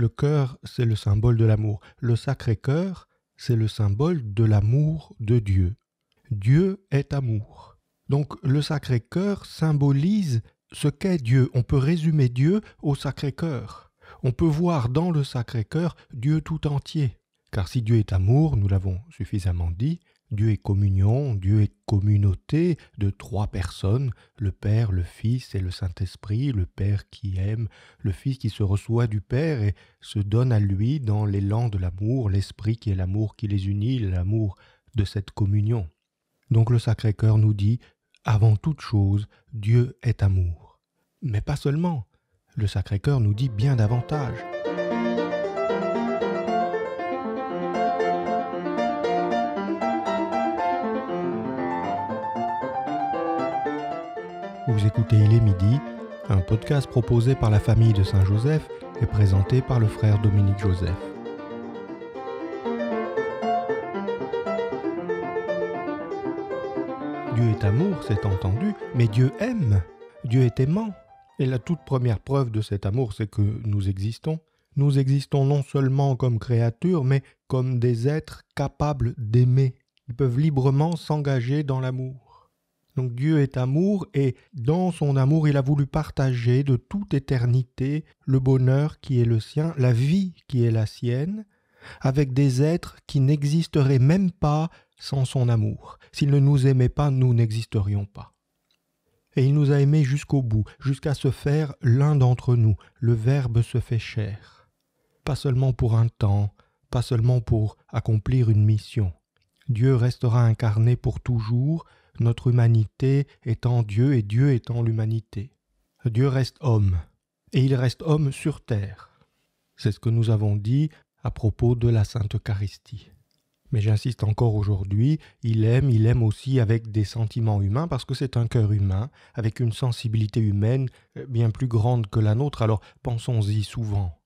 Le cœur, c'est le symbole de l'amour. Le Sacré-Cœur, c'est le symbole de l'amour de Dieu. Dieu est amour. Donc le Sacré-Cœur symbolise ce qu'est Dieu. On peut résumer Dieu au Sacré-Cœur. On peut voir dans le Sacré-Cœur Dieu tout entier. Car si Dieu est amour, nous l'avons suffisamment dit, Dieu est communion, Dieu est communauté de trois personnes, le Père, le Fils et le Saint-Esprit, le Père qui aime, le Fils qui se reçoit du Père et se donne à lui dans l'élan de l'amour, l'Esprit qui est l'amour qui les unit, l'amour de cette communion. Donc le Sacré-Cœur nous dit, avant toute chose, Dieu est amour. Mais pas seulement, le Sacré-Cœur nous dit bien davantage. Vous écoutez Il est midi, un podcast proposé par la famille de Saint-Joseph et présenté par le frère Dominique Joseph. Dieu est amour, c'est entendu, mais Dieu aime, Dieu est aimant. Et la toute première preuve de cet amour, c'est que nous existons. Nous existons non seulement comme créatures, mais comme des êtres capables d'aimer. Ils peuvent librement s'engager dans l'amour. Donc Dieu est amour et dans son amour il a voulu partager de toute éternité le bonheur qui est le sien, la vie qui est la sienne, avec des êtres qui n'existeraient même pas sans son amour. S'il ne nous aimait pas, nous n'existerions pas. Et il nous a aimés jusqu'au bout, jusqu'à se faire l'un d'entre nous. Le Verbe se fait chair. Pas seulement pour un temps, pas seulement pour accomplir une mission. Dieu restera incarné pour toujours, notre humanité étant Dieu et Dieu étant l'humanité. Dieu reste homme, et il reste homme sur terre. C'est ce que nous avons dit à propos de la Sainte Eucharistie. Mais j'insiste encore aujourd'hui, il aime, il aime aussi avec des sentiments humains, parce que c'est un cœur humain, avec une sensibilité humaine bien plus grande que la nôtre, alors pensons-y souvent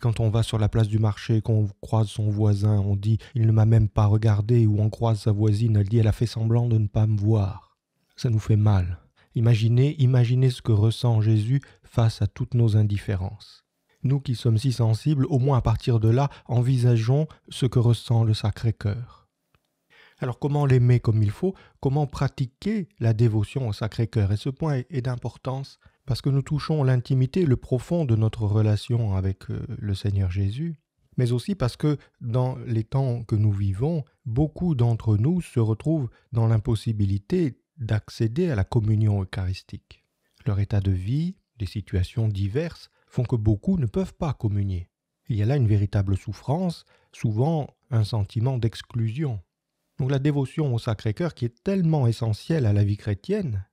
quand on va sur la place du marché, qu'on croise son voisin, on dit il ne m'a même pas regardé, ou on croise sa voisine, elle dit elle a fait semblant de ne pas me voir. Ça nous fait mal. Imaginez, imaginez ce que ressent Jésus face à toutes nos indifférences. Nous qui sommes si sensibles, au moins à partir de là, envisageons ce que ressent le Sacré-Cœur. Alors comment l'aimer comme il faut Comment pratiquer la dévotion au Sacré-Cœur Et ce point est d'importance parce que nous touchons l'intimité, le profond de notre relation avec euh, le Seigneur Jésus, mais aussi parce que dans les temps que nous vivons, beaucoup d'entre nous se retrouvent dans l'impossibilité d'accéder à la communion eucharistique. Leur état de vie, des situations diverses, font que beaucoup ne peuvent pas communier. Il y a là une véritable souffrance, souvent un sentiment d'exclusion. Donc la dévotion au Sacré-Cœur, qui est tellement essentielle à la vie chrétienne,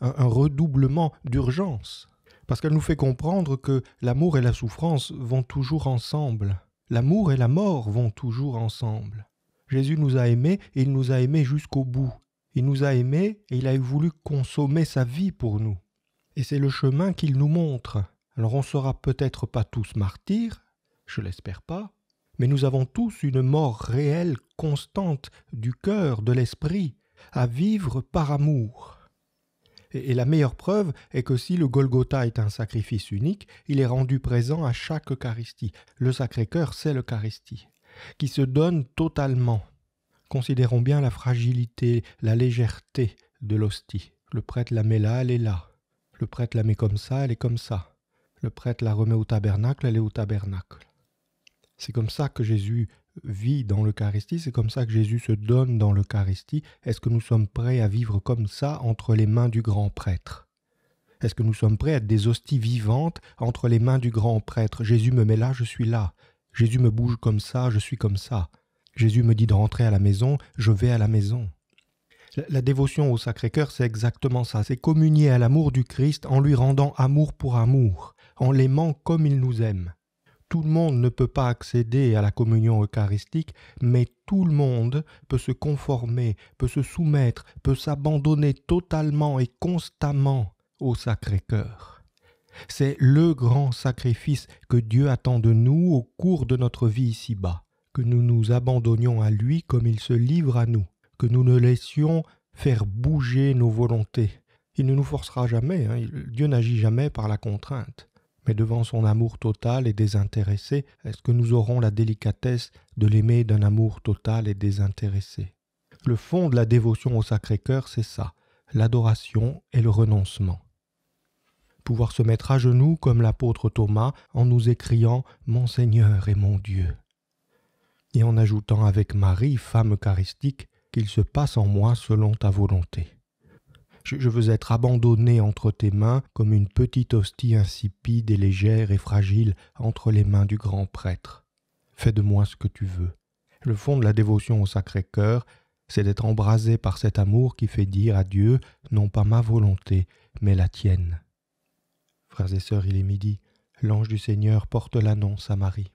un, redoublement d'urgence, parce qu'elle nous fait comprendre que l'amour et la souffrance vont toujours ensemble, l'amour et la mort vont toujours ensemble. Jésus nous a aimés et il nous a aimés jusqu'au bout. Il nous a aimés et il a voulu consommer sa vie pour nous. Et c'est le chemin qu'il nous montre. Alors on ne sera peut-être pas tous martyrs, je l'espère pas, mais nous avons tous une mort réelle, constante, du cœur, de l'esprit, à vivre par amour. Et, la meilleure preuve est que si le Golgotha est un sacrifice unique, il est rendu présent à chaque Eucharistie. Le Sacré-Cœur, c'est l'Eucharistie, qui se donne totalement. Considérons bien la fragilité, la légèreté de l'hostie. Le prêtre la met là, elle est là. Le prêtre la met comme ça, elle est comme ça. Le prêtre la remet au tabernacle, elle est au tabernacle. C'est comme ça que Jésus vit dans l'Eucharistie, c'est comme ça que Jésus se donne dans l'Eucharistie. Est-ce que nous sommes prêts à vivre comme ça entre les mains du grand prêtre Est-ce que nous sommes prêts à être des hosties vivantes entre les mains du grand prêtre Jésus me met là, je suis là. Jésus me bouge comme ça, je suis comme ça. Jésus me dit de rentrer à la maison, je vais à la maison. La dévotion au Sacré-Cœur, c'est exactement ça, c'est communier à l'amour du Christ en lui rendant amour pour amour, en l'aimant comme il nous aime tout le monde ne peut pas accéder à la communion eucharistique, mais tout le monde peut se conformer, peut se soumettre, peut s'abandonner totalement et constamment au Sacré-Cœur. C'est le grand sacrifice que Dieu attend de nous au cours de notre vie ici-bas, que nous nous abandonnions à lui comme il se livre à nous, que nous ne laissions faire bouger nos volontés. Il ne nous forcera jamais, hein. Dieu n'agit jamais par la contrainte. Mais devant son amour total et désintéressé, est-ce que nous aurons la délicatesse de l'aimer d'un amour total et désintéressé Le fond de la dévotion au Sacré-Cœur, c'est ça, l'adoration et le renoncement. Pouvoir se mettre à genoux comme l'apôtre Thomas en nous écriant Mon Seigneur et mon Dieu. Et en ajoutant avec Marie, femme eucharistique, qu'il se passe en moi selon ta volonté. Je veux être abandonné entre tes mains comme une petite hostie insipide et légère et fragile entre les mains du grand prêtre. Fais de moi ce que tu veux. Le fond de la dévotion au Sacré-Cœur, c'est d'être embrasé par cet amour qui fait dire à Dieu non pas ma volonté, mais la tienne. Frères et sœurs, il est midi. L'ange du Seigneur porte l'annonce à Marie.